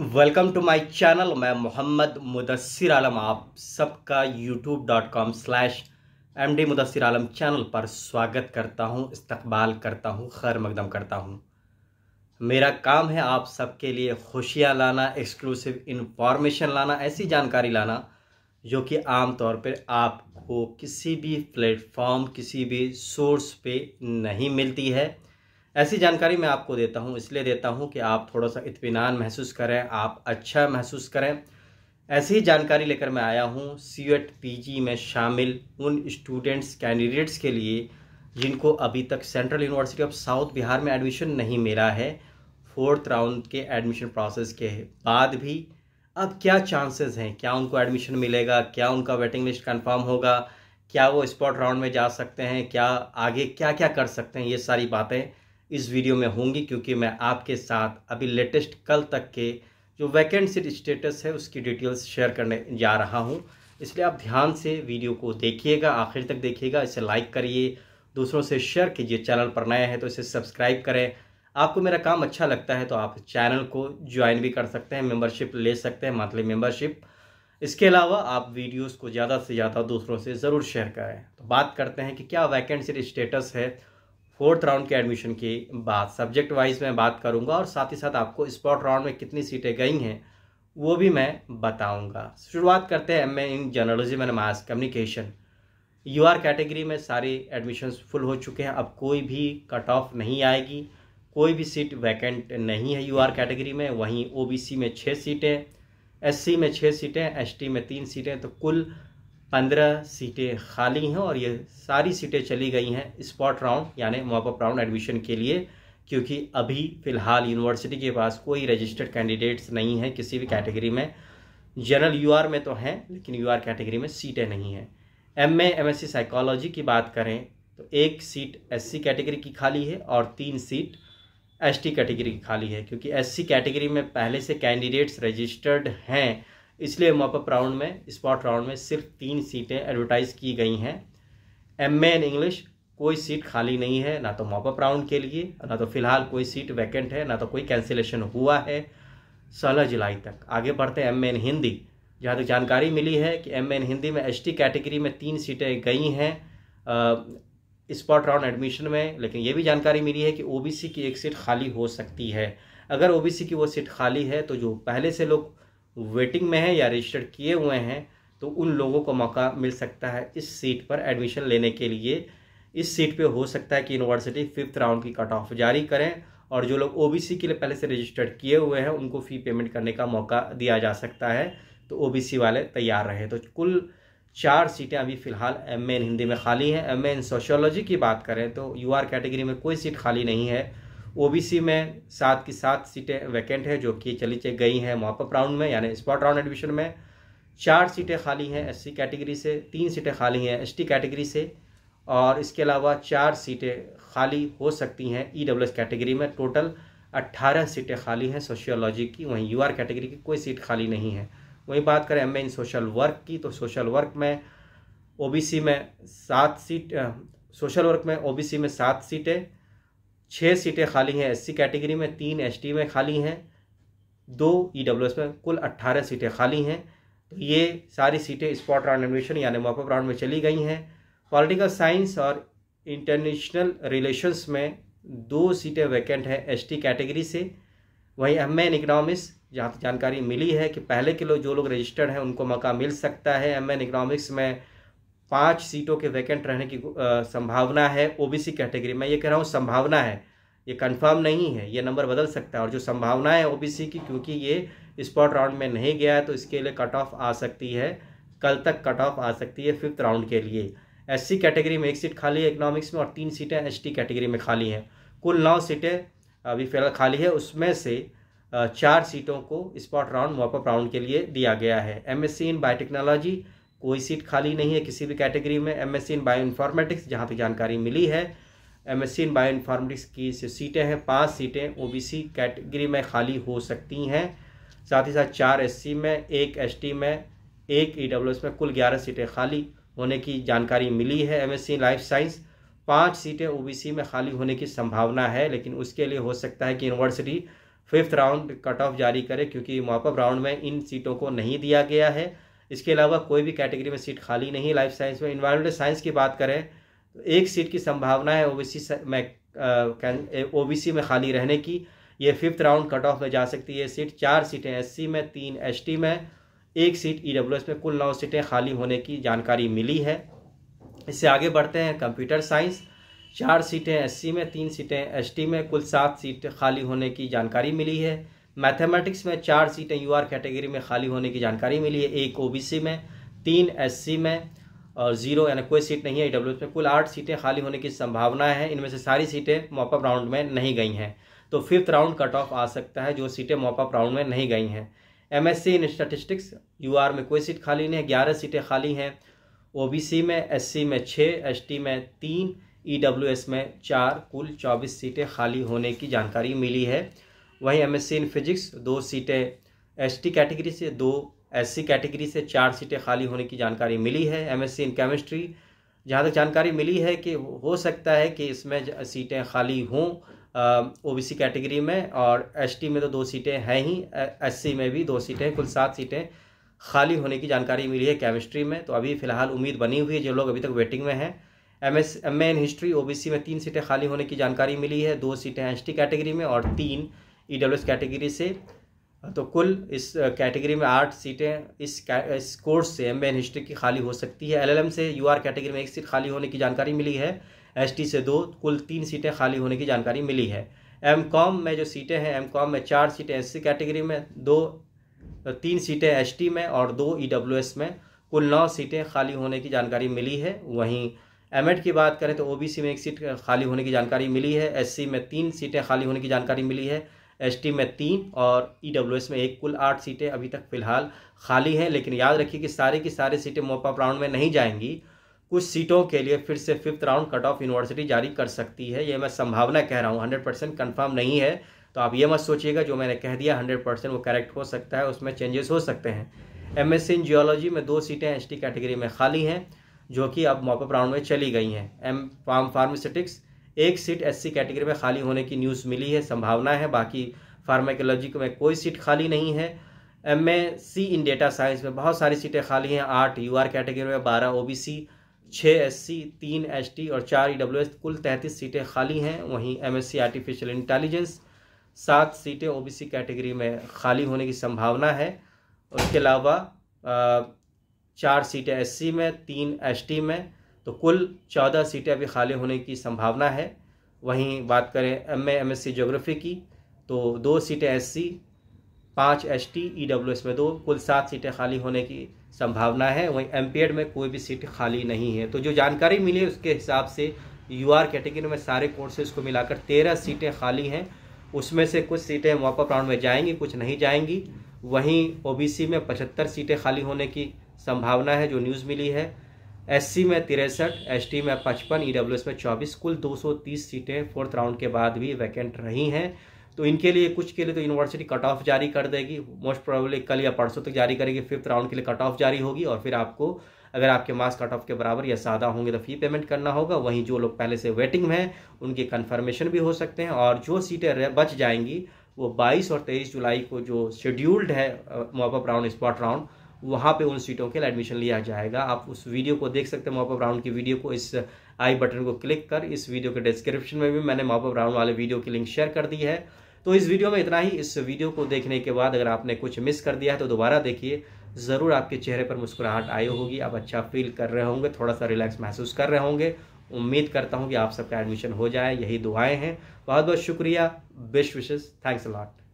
welcome to my channel मैं मोहम्मद मुदसर आलम आप सबका YouTube dot com slash M D Mudassar Alam channel पर स्वागत करता हूँ इस्तकबाल करता हूँ खैर मकदम करता हूँ मेरा काम है आप सबके लिए खुशियाँ लाना एक्सक्लूसिव इंफॉर्मेशन लाना ऐसी जानकारी लाना जो कि आम तौर पर आपको किसी भी प्लेटफॉर्म किसी भी सोर्स पे नहीं मिलती है ऐसी जानकारी मैं आपको देता हूँ इसलिए देता हूँ कि आप थोड़ा सा इतमान महसूस करें आप अच्छा महसूस करें ऐसी ही जानकारी लेकर मैं आया हूँ सी एट पी में शामिल उन स्टूडेंट्स कैंडिडेट्स के लिए जिनको अभी तक Central University of South Bihar में एडमिशन नहीं मिला है फोर्थ राउंड के एडमिशन प्रोसेस के बाद भी अब क्या चांसेस हैं क्या उनको एडमिशन मिलेगा क्या उनका वेटिंग लिस्ट कंफर्म होगा क्या वो स्पॉट राउंड में जा सकते हैं क्या आगे क्या क्या कर सकते हैं ये सारी बातें इस वीडियो में होंगी क्योंकि मैं आपके साथ अभी लेटेस्ट कल तक के जो वैकेंसी स्टेटस है उसकी डिटेल्स शेयर करने जा रहा हूँ इसलिए आप ध्यान से वीडियो को देखिएगा आखिर तक देखिएगा इसे लाइक करिए दूसरों से शेयर कीजिए चैनल पर नए हैं तो इसे सब्सक्राइब करें आपको मेरा काम अच्छा लगता है तो आप चैनल को ज्वाइन भी कर सकते हैं मेंबरशिप ले सकते हैं मंथली मेंबरशिप इसके अलावा आप वीडियोस को ज़्यादा से ज़्यादा दूसरों से ज़रूर शेयर करें तो बात करते हैं कि क्या वैकेंसी स्टेटस है फोर्थ राउंड के एडमिशन के बाद सब्जेक्ट वाइज मैं बात करूंगा और साथ ही साथ आपको स्पॉट राउंड में कितनी सीटें गई हैं वो भी मैं बताऊंगा शुरुआत करते हैं M in journalism and mass communication U R category में सारे एडमिशन्स फुल हो चुके हैं अब कोई भी कट ऑफ नहीं आएगी कोई भी सीट वैकेंट नहीं है यू आर कैटेगरी में वहीं ओ बी सी में छः सीटें एस सी में छः सीटें एस टी में तीन सीटें तो कुल पंद्रह सीटें खाली हैं और ये सारी सीटें चली गई हैं स्पॉट राउंड यानी मॉपअप राउंड एडमिशन के लिए क्योंकि अभी फ़िलहाल यूनिवर्सिटी के पास कोई रजिस्टर्ड कैंडिडेट्स नहीं हैं किसी भी कैटेगरी में जनरल यूआर में तो हैं लेकिन यूआर कैटेगरी में सीटें नहीं हैं एम ए एम साइकोलॉजी की बात करें तो एक सीट एससी कैटेगरी की खाली है और तीन सीट एसटी कैटेगरी की खाली है क्योंकि एससी कैटेगरी में पहले से कैंडिडेट्स रजिस्टर्ड हैं इसलिए मॉपअप राउंड में स्पॉट राउंड में सिर्फ तीन सीटें एडवर्टाइज की गई हैं एम ए इन इंग्लिश कोई सीट खाली नहीं है ना तो मॉपअप राउंड के लिए ना तो फिलहाल कोई सीट वैकेंट है ना तो कोई कैंसिलेशन हुआ है सोलह जुलाई तक आगे बढ़ते हैं एम ए इन हिंदी जहाँ तक जानकारी मिली है कि एम ए इन हिंदी में एस टी कैटेगरी में तीन सीटें गई हैं स्पॉट राउंड एडमिशन में लेकिन ये भी जानकारी मिली है कि ओ की एक सीट खाली हो सकती है अगर ओ की वो सीट खाली है तो जो पहले से लोग वेटिंग में है या रजिस्टर्ड किए हुए हैं तो उन लोगों को मौका मिल सकता है इस सीट पर एडमिशन लेने के लिए इस सीट पे हो सकता है कि यूनिवर्सिटी फिफ्थ राउंड की कट ऑफ जारी करें और जो लोग ओबीसी के लिए पहले से रजिस्टर्ड किए हुए हैं उनको फ़ी पेमेंट करने का मौका दिया जा सकता है तो ओबीसी वाले तैयार रहे तो कुल चार सीटें अभी फ़िलहाल एम इन हिंदी में खाली हैं एम इन सोशियोलॉजी की बात करें तो यू कैटेगरी में कोई सीट खाली नहीं है ओबीसी में सात की सात सीटें वैकेंट है जो कि चली चली गई हैं मॉपअप राउंड में यानी स्पॉट राउंड एडमिशन में चार सीटें खाली हैं एससी कैटेगरी से तीन सीटें खाली हैं एसटी कैटेगरी से और इसके अलावा चार सीटें खाली हो सकती हैं ई कैटेगरी में टोटल अट्ठारह सीटें खाली हैं सोशियोलॉजी की वहीं यू कैटेगरी की कोई सीट खाली नहीं है वहीं बात करें एम इन सोशल वर्क की तो सोशल वर्क में ओ में सात सीट सोशल वर्क में ओ में सात सीटें छः सीटें खाली हैं एससी कैटेगरी में तीन एसटी में खाली हैं दो ईडब्ल्यूएस e में कुल अट्ठारह सीटें खाली हैं तो ये सारी सीटें स्पॉट राउंड एडमिशन यानी मॉपअप राउंड में चली गई हैं पॉलिटिकल साइंस और इंटरनेशनल रिलेशंस में दो सीटें वैकेंट हैं एस कैटेगरी से वहीं एम एन इकनॉमिक्स जहाँ तक जानकारी मिली है कि पहले के लोग जो लोग रजिस्टर्ड हैं उनको मौका मिल सकता है एम एन इकनॉमिक्स में पाँच सीटों के वैकेंट रहने की संभावना है ओबीसी कैटेगरी में ये कह रहा हूँ संभावना है ये कंफर्म नहीं है ये नंबर बदल सकता है और जो संभावना है ओबीसी की क्योंकि ये स्पॉट राउंड में नहीं गया है तो इसके लिए कट ऑफ आ सकती है कल तक कट ऑफ आ सकती है फिफ्थ राउंड के लिए एससी कैटेगरी में एक सीट खाली है इकोनॉमिक्स में और तीन सीटें एसटी कैटेगरी में खाली हैं कुल नौ सीटें अभी फिलहाल खाली है उसमें से चार सीटों को स्पॉट राउंड मॉपअप राउंड के लिए दिया गया है एमएससी इन बायोटेक्नोलॉजी कोई सीट खाली नहीं है किसी भी कैटेगरी में M S C in bioinformatics जहाँ तक जानकारी मिली है M S C in bioinformatics की जो सीटें हैं पाँच सीटें ओ बी सी कैटेगरी में खाली हो सकती हैं साथ ही साथ चार एस सी में एक एस टी में एक ई e एस में कुल ग्यारह सीटें खाली होने की जानकारी मिली है M S C life science पाँच सीटें ओ बी सी में खाली होने की संभावना है लेकिन उसके लिए हो सकता है कि university fifth round cut off जारी करे क्योंकि मॉपअप राउंड में इन सीटों को नहीं दिया गया है इसके अलावा कोई भी कैटेगरी में सीट खाली नहीं है लाइफ साइंस में इन्वायरमेंटल साइंस की बात करें तो एक सीट की संभावना है ओबीसी में ओबीसी में खाली रहने की ये फिफ्थ राउंड कट ऑफ में जा सकती है सीट चार सीटें एस में तीन एस में एक सीट ई e में कुल नौ सीटें खाली होने की जानकारी मिली है इससे आगे बढ़ते हैं कंप्यूटर साइंस चार सीटें एससी में तीन सीटें एसटी में कुल सात सीट खाली होने की जानकारी मिली है मैथमेटिक्स में चार सीटें यूआर कैटेगरी में खाली होने की जानकारी मिली है एक ओबीसी में तीन एससी में और जीरो यानी कोई सीट नहीं है ई में कुल आठ सीटें खाली होने की संभावना है इनमें से सारी सीटें मॉपअप राउंड में नहीं गई हैं तो फिफ्थ राउंड कट ऑफ आ सकता है जो सीटें मॉपअप राउंड में नहीं गई हैं M S C in statistics U में कोई सीट खाली नहीं है ग्यारह सीटें खाली हैं ओ बी सी में एस सी में छः एस टी में तीन ई डब्ल्यू एस में चार कुल चौबीस सीटें खाली होने की जानकारी मिली है वहीं एम इन फिजिक्स दो सीटें एसटी कैटेगरी से दो एससी कैटेगरी से चार सीटें खाली होने की जानकारी मिली है एम इन केमिस्ट्री जहाँ तक जानकारी मिली है कि हो सकता है कि इसमें सीटें खाली हों ओ बी सी कैटेगरी में और एस टी में तो दो सीटें हैं ही एस सी में भी दो सीटें कुल सात सीटें खाली होने की जानकारी मिली है केमिस्ट्री में तो अभी फ़िलहाल उम्मीद बनी हुई है जो लोग अभी तक वेटिंग में हैं M S M A in history O B C में तीन सीटें खाली होने की जानकारी मिली है दो सीटें एस टी कैटेगरी में और तीन ई डब्ल्यू एस कैटेगरी से तो कुल इस कैटेगरी में आठ सीटें इस इस कोर्स से एम एन हिस्ट्री की खाली हो सकती है एलएलएम से यूआर कैटेगरी में एक सीट खाली होने की जानकारी मिली है एसटी से दो कुल तीन सीटें खाली होने की जानकारी मिली है एम कॉम में जो सीटें हैं एम कॉम में चार सीटें एस सी कैटेगरी में दो तीन सीटें एस टी में और दो ई डब्ल्यू एस में कुल नौ सीटें खाली होने की जानकारी मिली है वहीं एम की बात करें तो ओ में एक सीट खाली होने की जानकारी मिली है एस में तीन सीटें खाली होने की जानकारी मिली है एसटी में तीन और ईडब्ल्यूएस e में एक कुल आठ सीटें अभी तक फिलहाल खाली हैं लेकिन याद रखिए कि सारी की सारी सीटें मोपा राउंड में नहीं जाएंगी कुछ सीटों के लिए फिर से fifth round cut off university जारी कर सकती है ये मैं संभावना कह रहा हूँ हंड्रेड परसेंट कन्फर्म नहीं है तो आप ये मत सोचिएगा जो मैंने कह दिया हंड्रेड परसेंट वो करेक्ट हो सकता है उसमें चेंजेस हो सकते हैं एम एस इन जियोलॉजी में दो सीटें एस कैटेगरी में खाली हैं जो कि अब मॉपअप राउंड में चली गई हैं एम फार्म फार्मास्यूटिक्स एक सीट एससी कैटेगरी में खाली होने की न्यूज़ मिली है संभावना है बाकी फार्माकोलॉजी में कोई सीट खाली नहीं है M A C in data science में बहुत सारी सीटें खाली हैं आठ यू आर कैटेगरी में बारह ओ बी सी छः एस सी तीन एस टी और चार ई डब्ल्यू एस कुल तैंतीस सीटें खाली हैं वहीं M S C artificial intelligence सात सीटें ओ बी सी कैटेगरी में खाली होने की संभावना है उसके अलावा चार सीटें एस सी में तीन एस टी में तो कुल चौदह सीटें अभी खाली होने की संभावना है वहीं बात करें M A M S C geography की तो दो सीटें एस सी पाँच S T E W S में दो कुल सात सीटें खाली होने की संभावना है वहीं एम पी एड में कोई भी सीट खाली नहीं है तो जो जानकारी मिली है उसके हिसाब से यू आर कैटेगरी में सारे कोर्सेज को मिलाकर तेरह सीटें खाली हैं उसमें से कुछ सीटें मौका राउंड में जाएंगी कुछ नहीं जाएंगी वहीं ओ में पचहत्तर सीटें खाली होने की संभावना है जो न्यूज़ मिली है एससी में तिरसठ एसटी में पचपन ईडब्ल्यूएस e में चौबीस कुल 230 सीटें फोर्थ राउंड के बाद भी वैकेंट रही हैं तो इनके लिए कुछ के लिए तो यूनिवर्सिटी कट ऑफ जारी कर देगी मोस्ट प्रोबेबली कल या परसों तक तो जारी करेगी फिफ्थ राउंड के लिए कट ऑफ जारी होगी और फिर आपको अगर आपके मार्क्स कट ऑफ के बराबर या ज़्यादा होंगे तो फी पेमेंट करना होगा वहीं जो लोग पहले से वेटिंग में हैं उनके कन्फर्मेशन भी हो सकते हैं और जो सीटें बच जाएंगी वो 22 और 23 जुलाई को जो शेड्यूल्ड है मॉपअप राउंड स्पॉट राउंड वहाँ पे उन सीटों के लिए एडमिशन लिया जाएगा आप उस वीडियो को देख सकते हैं मॉपअप राउंड की वीडियो को इस आई बटन को क्लिक कर इस वीडियो के डिस्क्रिप्शन में भी मैंने मॉपअप राउंड वाले वीडियो की लिंक शेयर कर दी है तो इस वीडियो में इतना ही इस वीडियो को देखने के बाद अगर आपने कुछ मिस कर दिया है तो दोबारा देखिए ज़रूर आपके चेहरे पर मुस्कुराहट आई होगी आप अच्छा फील कर रहे होंगे थोड़ा सा रिलैक्स महसूस कर रहे होंगे उम्मीद करता हूँ कि आप सबका एडमिशन हो जाए यही दुआएँ हैं बहुत बहुत शुक्रिया बेस्ट विशेष थैंक्स अ लॉट